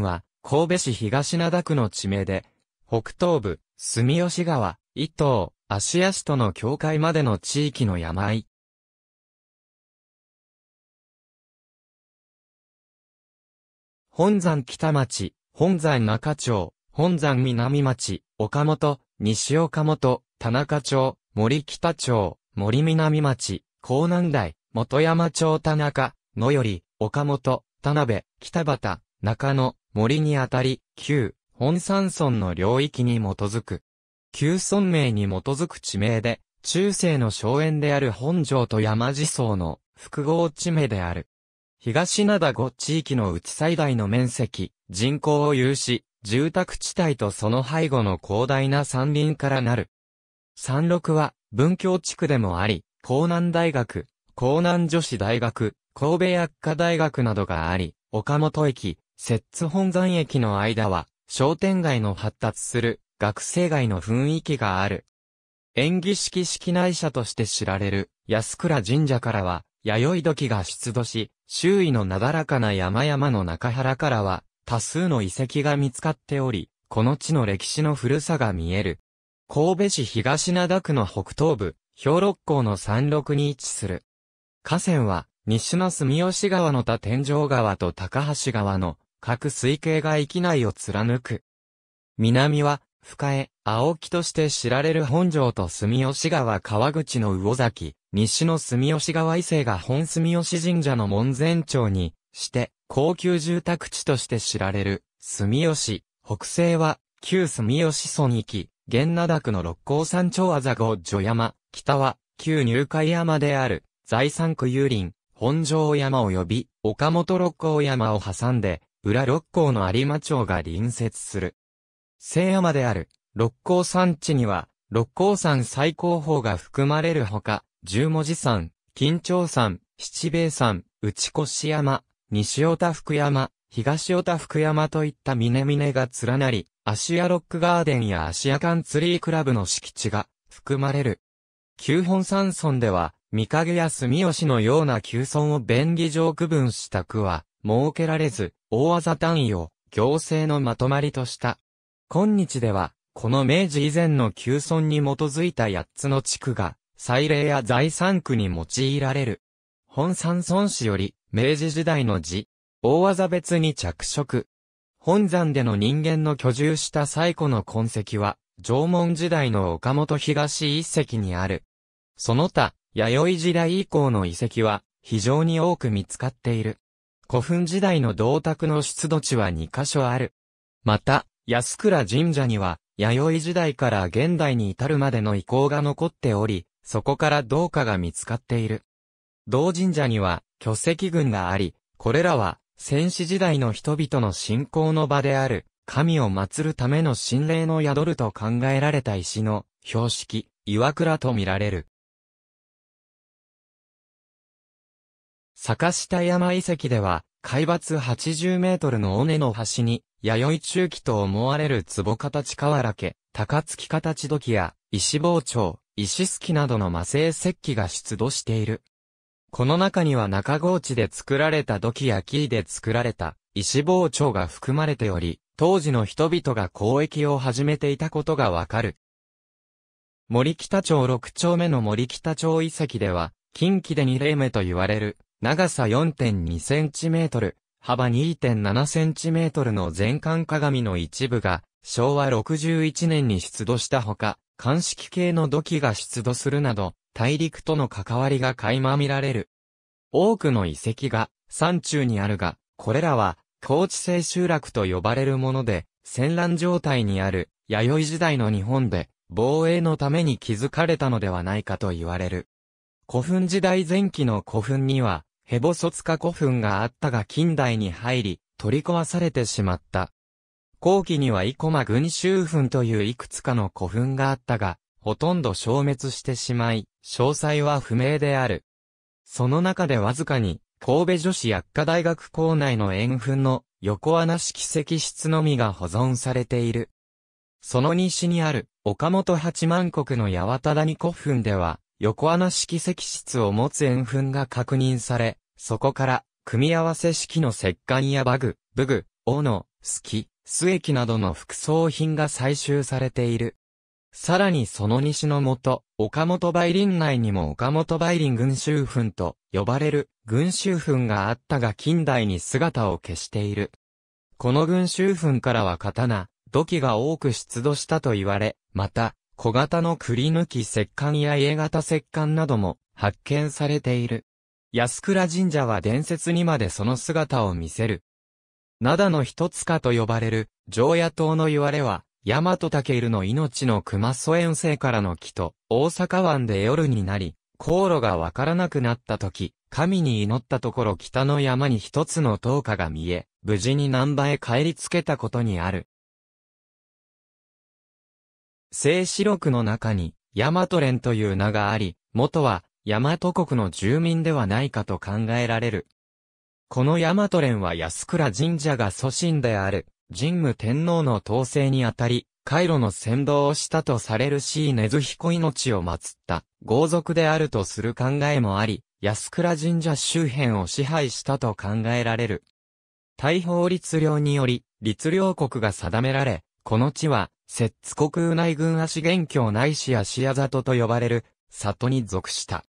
は、神戸市東灘区の地名で、北東部、住吉川、伊東、芦屋市との境界までの地域の山あ本山北町、本山中町、本山南町、岡本、西岡本、田中町、森北町、森南町、江南台、本山町田中、野より、岡本、田辺、北畑、中野、森にあたり、旧、本山村の領域に基づく。旧村名に基づく地名で、中世の荘園である本城と山地層の複合地名である。東灘五地域のうち最大の面積、人口を有し、住宅地帯とその背後の広大な山林からなる。山麓は、文教地区でもあり、江南大学、江南女子大学、神戸薬科大学などがあり、岡本駅、摂津本山駅の間は、商店街の発達する学生街の雰囲気がある。演技式式内社として知られる安倉神社からは、弥生土器が出土し、周囲のなだらかな山々の中原からは、多数の遺跡が見つかっており、この地の歴史の古さが見える。神戸市東灘区の北東部、兵六港の山麓に位置する。河川は、西の住吉川の田天井川と高橋川の各水系が域内を貫く。南は、深江、青木として知られる本城と住吉川川口の魚崎、西の住吉川伊勢が本住吉神社の門前町に、して、高級住宅地として知られる、住吉、北西は、旧住吉村域、源灘区の六甲山頂あざご女山、北は、旧入海山である、財産区有林、本城山及び、岡本六甲山を挟んで、裏六甲の有馬町が隣接する。聖山である六甲山地には、六甲山最高峰が含まれるほか、十文字山、金長山、七兵衛山、内越山、西尾田福山、東尾田福山といった峰々が連なり、アシアロックガーデンやアシアカンツリークラブの敷地が含まれる。九本山村では、三影や住吉のような旧村を便宜上区分した区は、設けられず、大技単位を行政のまとまりとした。今日では、この明治以前の旧村に基づいた八つの地区が、祭礼や財産区に用いられる。本山村市より、明治時代の字、大技別に着色。本山での人間の居住した最古の痕跡は、縄文時代の岡本東一石にある。その他、弥生時代以降の遺跡は、非常に多く見つかっている。古墳時代の銅鐸の出土地は2カ所ある。また、安倉神社には、弥生時代から現代に至るまでの遺構が残っており、そこから銅貨が見つかっている。銅神社には、巨石群があり、これらは、戦死時代の人々の信仰の場である、神を祀るための神霊の宿ると考えられた石の、標識、岩倉と見られる。坂下山遺跡では、海抜80メートルの尾根の端に、弥生中期と思われる壺形瓦家、高月形土器や、石包丁、石すきなどの魔性石器が出土している。この中には中郷地で作られた土器や木で作られた石包丁が含まれており、当時の人々が交易を始めていたことがわかる。森北町六丁目の森北町遺跡では、近畿で二例目と言われる長さ 4.2cm、幅 2.7cm の全館鏡の一部が、昭和61年に出土したほか、鑑識系の土器が出土するなど、大陸との関わりが垣間見られる。多くの遺跡が山中にあるが、これらは高地性集落と呼ばれるもので、戦乱状態にある弥生時代の日本で防衛のために築かれたのではないかと言われる。古墳時代前期の古墳にはヘボソツカ古墳があったが近代に入り、取り壊されてしまった。後期には生駒群衆墳といういくつかの古墳があったが、ほとんど消滅してしまい、詳細は不明である。その中でわずかに、神戸女子薬科大学校内の円墳の横穴式石室のみが保存されている。その西にある岡本八万国の八幡谷古墳では横穴式石室を持つ円墳が確認され、そこから、組み合わせ式の石棺やバグ、武具、斧、スキ、ス液などの副葬品が採集されている。さらにその西のもと、岡本梅林内にも岡本梅林群衆墳と呼ばれる群衆墳があったが近代に姿を消している。この群衆墳からは刀、土器が多く出土したと言われ、また、小型の栗抜き石棺や家型石棺なども発見されている。安倉神社は伝説にまでその姿を見せる。灘の一塚と呼ばれる、常夜島の言われは、大和武の命の熊祖遠征からの木と、大阪湾で夜になり、航路がわからなくなった時、神に祈ったところ北の山に一つの灯火が見え、無事に南波へ帰りつけたことにある。聖四録の中に、大和連という名があり、元は、大和国の住民ではないかと考えられる。この大和連は安倉神社が祖神である、神武天皇の統制にあたり、カイロの先導をしたとされるシーネズ彦命を祀った、豪族であるとする考えもあり、安倉神社周辺を支配したと考えられる。大法律令により、律令国が定められ、この地は、摂津国内軍足元京内市や市屋里と呼ばれる、里に属した。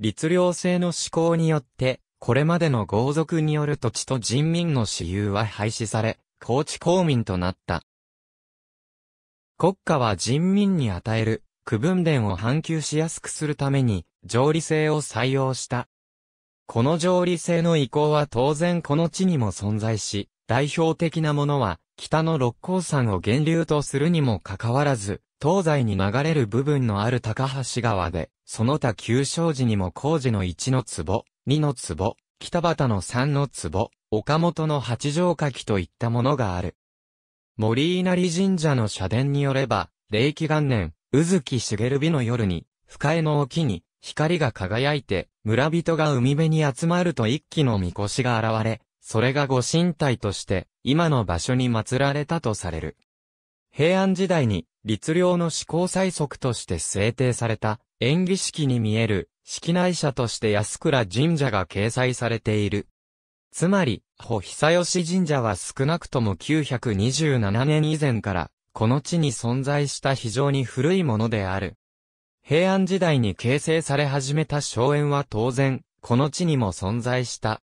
律令制の施行によって、これまでの豪族による土地と人民の私有は廃止され、高知公民となった。国家は人民に与える区分田を反求しやすくするために、条理制を採用した。この条理制の意向は当然この地にも存在し、代表的なものは、北の六甲山を源流とするにもかかわらず、東西に流れる部分のある高橋川で、その他旧正寺にも工事の1の壺、2の壺、北畑の3の壺、岡本の八条柿といったものがある。森稲荷神社の社殿によれば、霊気元年、宇月茂日の夜に、深江の沖に、光が輝いて、村人が海辺に集まると一騎の神輿が現れ、それが御神体として、今の場所に祀られたとされる。平安時代に、律令の施行最速として制定された、演技式に見える、式内社として安倉神社が掲載されている。つまり、保久吉神社は少なくとも927年以前から、この地に存在した非常に古いものである。平安時代に形成され始めた荘園は当然、この地にも存在した。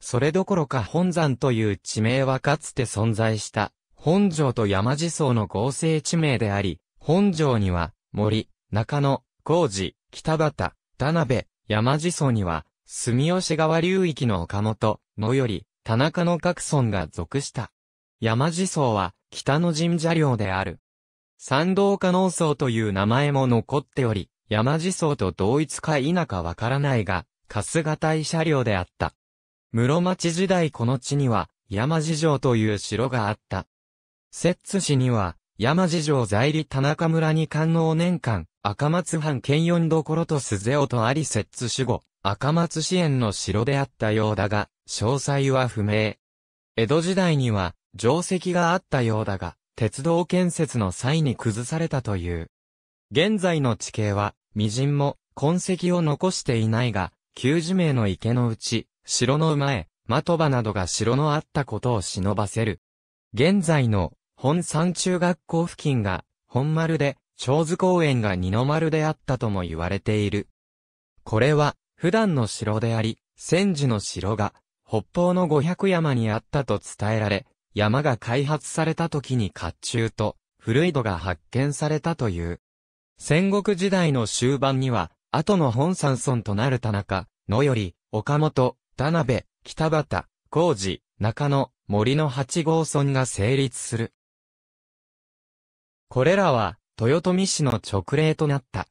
それどころか本山という地名はかつて存在した。本城と山地層の合成地名であり、本城には、森、中野、工事、北畑、田辺、山地層には、住吉川流域の岡本、野より、田中の各村が属した。山地層は、北の神社領である。山道家農層という名前も残っており、山地層と同一か否かわからないが、春日大社領であった。室町時代この地には、山地城という城があった。摂津市には、山地城在立田中村に官能年間、赤松藩県四所と鈴尾とあり摂津守護、赤松支援の城であったようだが、詳細は不明。江戸時代には、定石があったようだが、鉄道建設の際に崩されたという。現在の地形は、微塵も痕跡を残していないが、90名の池のうち、城の馬へ、的場などが城のあったことを忍ばせる。現在の本山中学校付近が本丸で、長図公園が二の丸であったとも言われている。これは、普段の城であり、千住の城が、北方の五百山にあったと伝えられ、山が開発された時に甲冑と、古い土が発見されたという。戦国時代の終盤には、後の本山村となる田中、野より、岡本、田辺、北畑、工事、中野、森の八号村が成立する。これらは、豊臣氏の直令となった。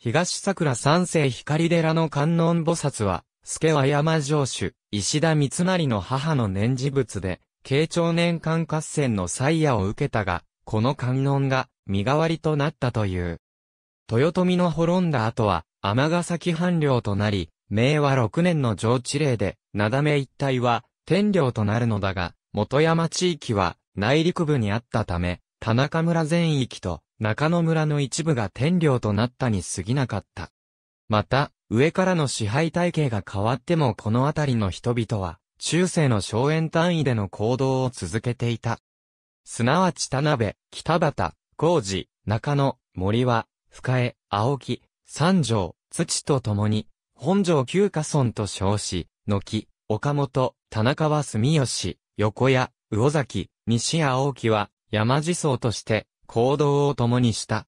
東桜三世光寺の観音菩薩は、助和山城主、石田三成の母の年次仏で、慶長年間合戦の祭夜を受けたが、この観音が、身代わりとなったという。豊臣の滅んだ後は、尼崎藩領となり、明和六年の上地令で、だめ一帯は、天領となるのだが、元山地域は、内陸部にあったため、田中村全域と中野村の一部が天領となったに過ぎなかった。また、上からの支配体系が変わってもこの辺りの人々は、中世の荘園単位での行動を続けていた。すなわち田辺、北畑、工事、中野、森は、深江、青木、三条、土と共に、本城旧家村と称し、軒、岡本、田中は住吉、横屋、魚崎、西青木は、山地層として行動を共にした。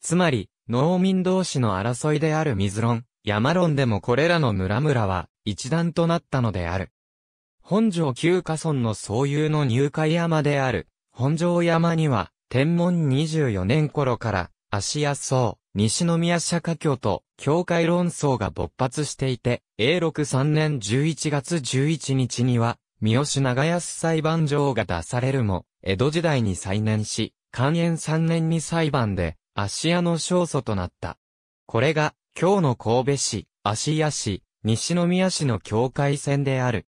つまり、農民同士の争いである水論、山論でもこれらの村々は一段となったのである。本城旧家村の総有の入会山である、本城山には、天文24年頃から、足屋層、西宮社家教と、教会論争が勃発していて、永禄3年11月11日には、三好長安裁判状が出されるも、江戸時代に再燃し、寛延3年に裁判で、芦屋の勝訴となった。これが、今日の神戸市、芦屋市、西宮市の境界線である。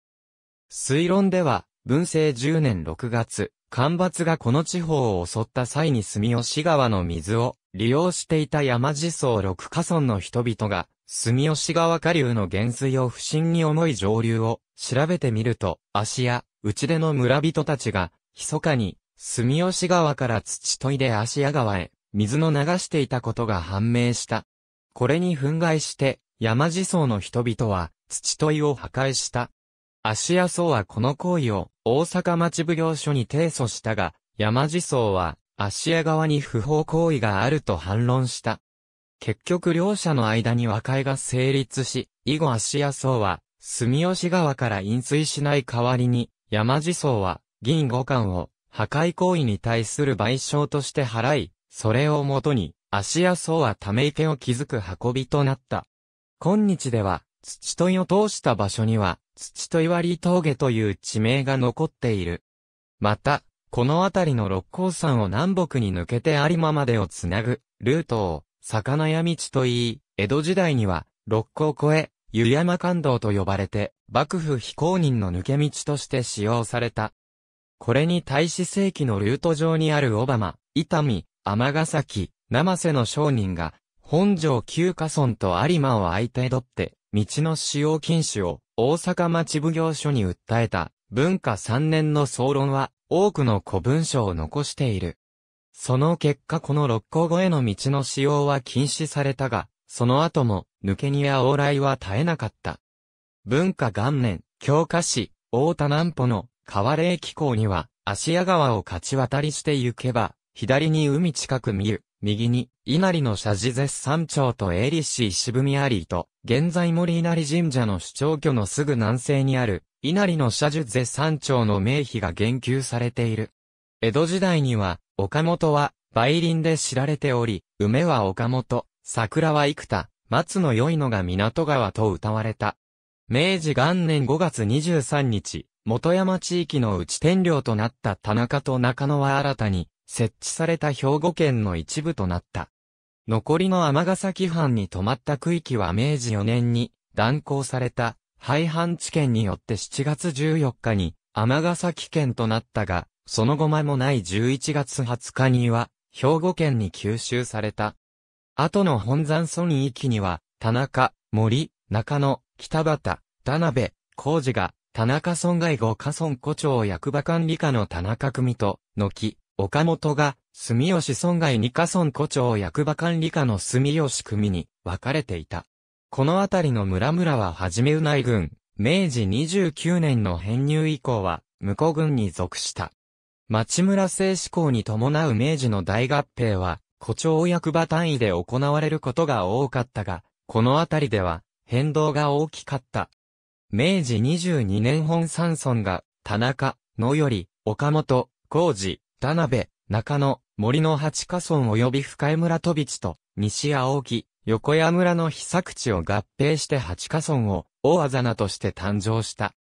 推論では、文政10年6月、干ばつがこの地方を襲った際に住吉川の水を利用していた山地層6河村の人々が、住吉川下流の減水を不審に思い上流を調べてみると、芦屋、内出の村人たちが密かに、住吉川から土問いで芦屋川へ、水の流していたことが判明した。これに憤慨して、山地層の人々は、土問いを破壊した。芦屋層はこの行為を、大阪町奉行所に提訴したが、山地層は、芦屋側に不法行為があると反論した。結局両者の間に和解が成立し、以後芦屋層は、住吉川から飲水しない代わりに、山地層は、銀五冠を破壊行為に対する賠償として払い、それをもとに、足や層はため池を築く運びとなった。今日では、土問を通した場所には、土とい割峠という地名が残っている。また、この辺りの六甲山を南北に抜けて有馬までをつなぐ、ルートを、魚屋道といい、江戸時代には、六甲越え、湯山間道と呼ばれて、幕府非公認の抜け道として使用された。これに対し正規のルート上にあるオバマ、伊丹、尼崎、生瀬の商人が、本城旧家村と有馬を相手取って、道の使用禁止を大阪町奉行所に訴えた文化3年の総論は多くの古文書を残している。その結果この六甲越えの道の使用は禁止されたが、その後も抜け荷や往来は絶えなかった。文化元年、京華市、大田南穂の河霊気候には、芦屋川を勝ち渡りして行けば、左に海近く見る、右に、稲荷の社寺絶山頂とエリシー渋みありと、現在森稲荷神社の主張居のすぐ南西にある、稲荷の社寺絶山頂の名碑が言及されている。江戸時代には、岡本は、梅林で知られており、梅は岡本、桜は幾田、松の良いのが港川と歌われた。明治元年5月23日、元山地域の内天領となった田中と中野は新たに設置された兵庫県の一部となった。残りの尼崎藩に泊まった区域は明治4年に断行された廃藩置県によって7月14日に尼崎県となったが、その後間もない11月20日には兵庫県に吸収された。後の本山村域には田中、森、中野、北畑、田辺、浩二が田中村外後河村古町役場管理課の田中組と、木、岡本が、住吉村外二河村古町役場管理課の住吉組に分かれていた。この辺りの村々ははじめうない郡、明治29年の編入以降は、向こう軍に属した。町村制施行に伴う明治の大合併は、古町役場単位で行われることが多かったが、この辺りでは、変動が大きかった。明治22年本山村が、田中、野より、岡本、浩二、田辺、中野、森の八家村及び深江村飛び地と、西青木、横谷村の被作地を合併して八家村を、大あざなとして誕生した。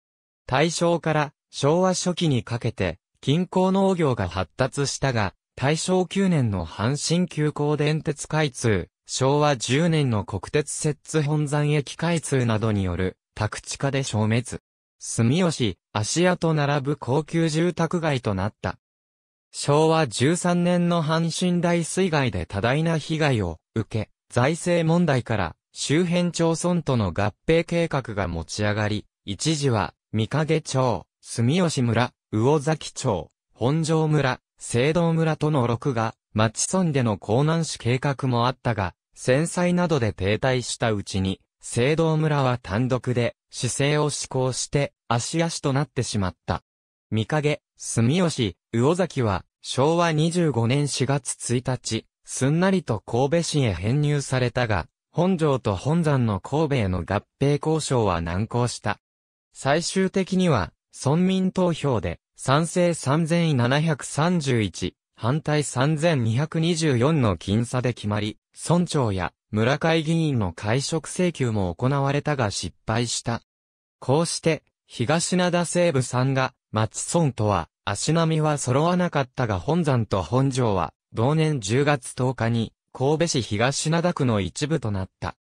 大正から昭和初期にかけて、近郊農業が発達したが、大正9年の阪神急行電鉄開通、昭和10年の国鉄摂津本山駅開通などによる宅地化で消滅。住吉、芦屋と並ぶ高級住宅街となった。昭和13年の阪神大水害で多大な被害を受け、財政問題から周辺町村との合併計画が持ち上がり、一時は三影町、住吉村、魚崎町、本庄村、聖堂村との6が、町村での江南市計画もあったが、戦災などで停滞したうちに、聖堂村は単独で、市勢を施行して、足足となってしまった。見影、住吉、魚崎は、昭和25年4月1日、すんなりと神戸市へ編入されたが、本城と本山の神戸への合併交渉は難航した。最終的には、村民投票で、賛成3731、反対3224の僅差で決まり、村長や村会議員の解職請求も行われたが失敗した。こうして、東灘西部さんが、町村とは、足並みは揃わなかったが本山と本城は、同年10月10日に、神戸市東灘区の一部となった。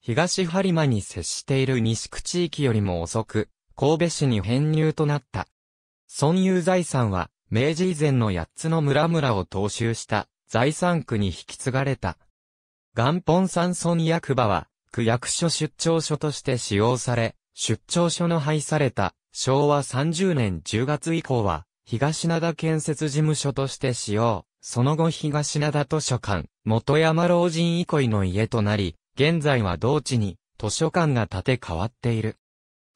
東播磨に接している西区地域よりも遅く、神戸市に編入となった。村有財産は、明治以前の8つの村々を踏襲した財産区に引き継がれた。元本山村役場は、区役所出張所として使用され、出張所の廃された昭和30年10月以降は、東灘建設事務所として使用、その後東灘図書館、元山老人憩いの家となり、現在は同地に図書館が建て替わっている。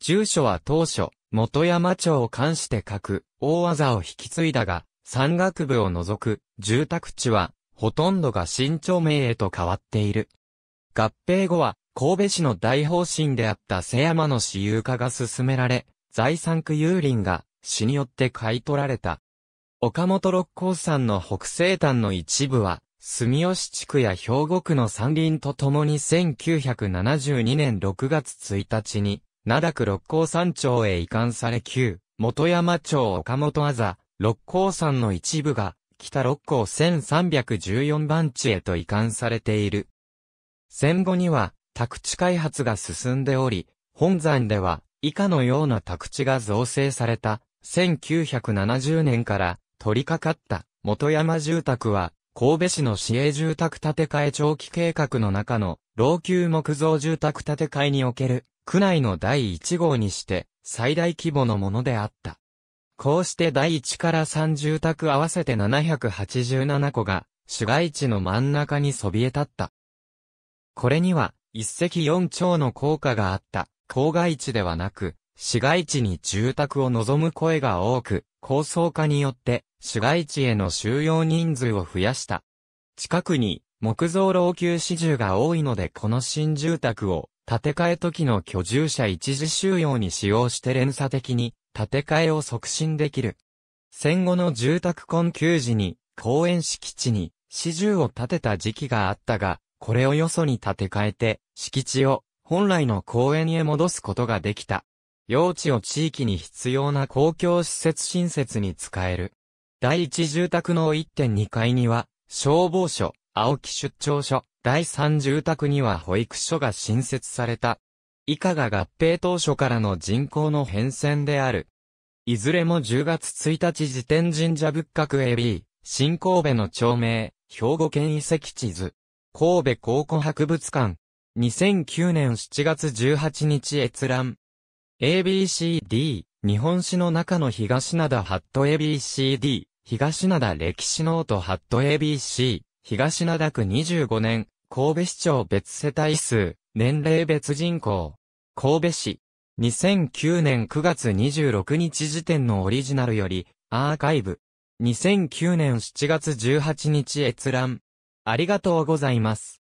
住所は当初、元山町を関して書く、大技を引き継いだが、山岳部を除く住宅地は、ほとんどが新町名へと変わっている。合併後は、神戸市の大方針であった瀬山の私有化が進められ、財産区有林が市によって買い取られた。岡本六甲山の北西端の一部は、住吉地区や兵庫区の山林とともに1972年6月1日に、灘区六甲山町へ移管され旧、元山町岡本あざ、六甲山の一部が、北六甲1314番地へと移管されている。戦後には、宅地開発が進んでおり、本山では、以下のような宅地が造成された、1970年から取り掛かった元山住宅は、神戸市の市営住宅建て替え長期計画の中の老朽木造住宅建て替えにおける区内の第1号にして最大規模のものであった。こうして第1から3住宅合わせて787個が、市街地の真ん中にそびえ立った。これには、一石四鳥の効果があった、郊外地ではなく、市街地に住宅を望む声が多く、高層化によって、市街地への収容人数を増やした。近くに、木造老朽市住が多いのでこの新住宅を建て替え時の居住者一時収容に使用して連鎖的に建て替えを促進できる。戦後の住宅困窮時に、公園敷地に、始終を建てた時期があったが、これをよそに建て替えて、敷地を本来の公園へ戻すことができた。用地を地域に必要な公共施設新設に使える。第一住宅の1.2階には、消防署、青木出張所、第三住宅には保育所が新設された。以下が合併当初からの人口の変遷である。いずれも10月1日時点神社仏閣 AB、新神戸の町名、兵庫県遺跡地図、神戸考古博物館、2009年7月18日閲覧。ABCD、日本史の中の東灘ハット ABCD、東灘歴史ノートハット ABC、東灘区25年、神戸市長別世帯数、年齢別人口。神戸市。2009年9月26日時点のオリジナルより、アーカイブ。2009年7月18日閲覧。ありがとうございます。